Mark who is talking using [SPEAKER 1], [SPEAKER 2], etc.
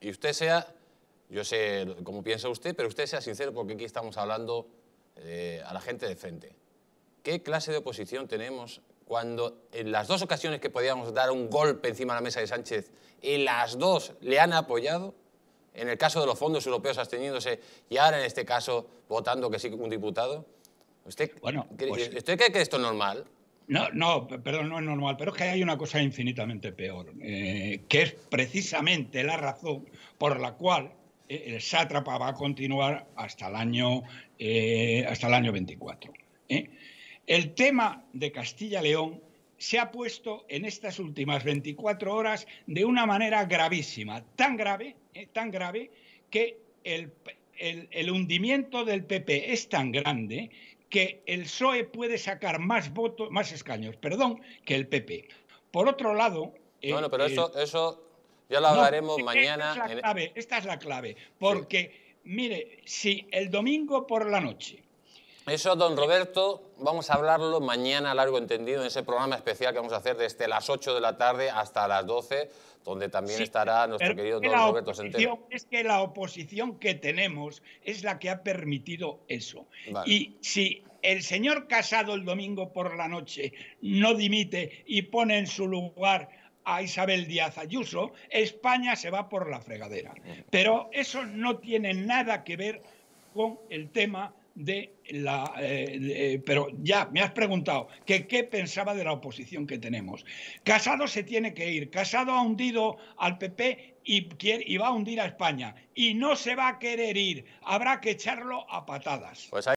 [SPEAKER 1] Y usted sea, yo sé cómo piensa usted, pero usted sea sincero porque aquí estamos hablando eh, a la gente de frente. ¿Qué clase de oposición tenemos cuando en las dos ocasiones que podíamos dar un golpe encima de la mesa de Sánchez, en las dos le han apoyado? En el caso de los fondos europeos absteniéndose y ahora en este caso votando que sí un diputado. ¿usted cree pues que esto es normal?
[SPEAKER 2] No, no, perdón, no es normal, pero es que hay una cosa infinitamente peor,
[SPEAKER 1] eh,
[SPEAKER 2] que es precisamente la razón por la cual eh, el sátrapa va a continuar hasta el año, eh, hasta el año 24. El tema de Castilla-León se ha puesto en estas últimas 24 horas de una manera gravísima, tan grave, tan grave que el, el, el hundimiento del PP es tan grande que el PSOE puede sacar más votos, más escaños, perdón, que el PP. Por otro lado. Eh, bueno, pero eh, eso,
[SPEAKER 1] eso ya lo hablaremos mañana. Esta es, la clave,
[SPEAKER 2] esta es la clave, porque, mire, si el domingo por la noche
[SPEAKER 1] eso, don Roberto, vamos a hablarlo mañana a largo entendido en ese programa especial que vamos a hacer desde las 8 de la tarde hasta las 12, donde también estará nuestro querido don Roberto Centeno.
[SPEAKER 2] Es que la oposición que tenemos es la que ha permitido eso. Y si el señor Casado el domingo por la noche no dimite y pone en su lugar a Isabel Díaz Ayuso, España se va por la fregadera. Pero eso no tiene nada que ver con el tema de la... Eh, eh, pero ya, me has preguntado que qué pensaba de la oposición que tenemos. Casado se tiene que ir. Casado ha hundido al PP y, quiere, va a hundir a España. Y no se va a querer ir. Habrá que echarlo a patadas. Pues